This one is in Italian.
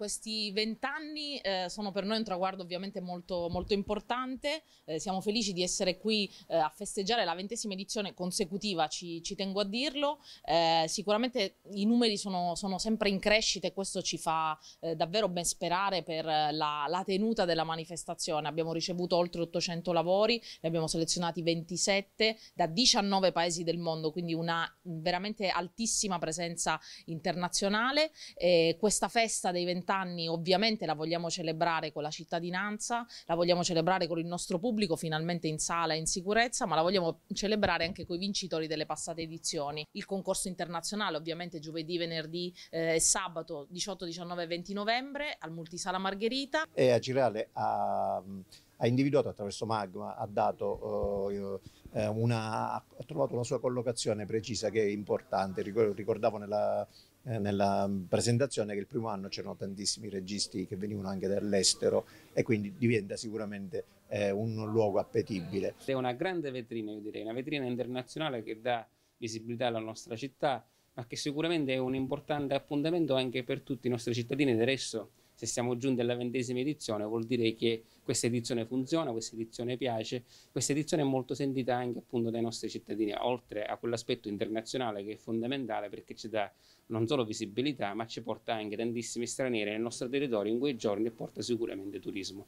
questi vent'anni eh, sono per noi un traguardo ovviamente molto, molto importante, eh, siamo felici di essere qui eh, a festeggiare la ventesima edizione consecutiva, ci, ci tengo a dirlo, eh, sicuramente i numeri sono, sono, sempre in crescita e questo ci fa eh, davvero ben sperare per eh, la, la, tenuta della manifestazione, abbiamo ricevuto oltre 800 lavori, ne abbiamo selezionati 27 da 19 paesi del mondo, quindi una veramente altissima presenza internazionale, questa festa dei vent'anni vent'anni ovviamente la vogliamo celebrare con la cittadinanza, la vogliamo celebrare con il nostro pubblico finalmente in sala e in sicurezza, ma la vogliamo celebrare anche con i vincitori delle passate edizioni. Il concorso internazionale ovviamente giovedì, venerdì eh, e eh, sabato 18, 19 e 20 novembre al Multisala Margherita. E Agirale ha, ha individuato attraverso Magma, ha dato... Eh, eh, una, ha trovato una sua collocazione precisa che è importante, ricordavo nella, eh, nella presentazione che il primo anno c'erano tantissimi registi che venivano anche dall'estero e quindi diventa sicuramente eh, un luogo appetibile. È una grande vetrina, io direi, una vetrina internazionale che dà visibilità alla nostra città, ma che sicuramente è un importante appuntamento anche per tutti i nostri cittadini del resto se siamo giunti alla ventesima edizione vuol dire che questa edizione funziona, questa edizione piace, questa edizione è molto sentita anche appunto dai nostri cittadini, oltre a quell'aspetto internazionale che è fondamentale perché ci dà non solo visibilità ma ci porta anche tantissimi stranieri nel nostro territorio in quei giorni e porta sicuramente turismo.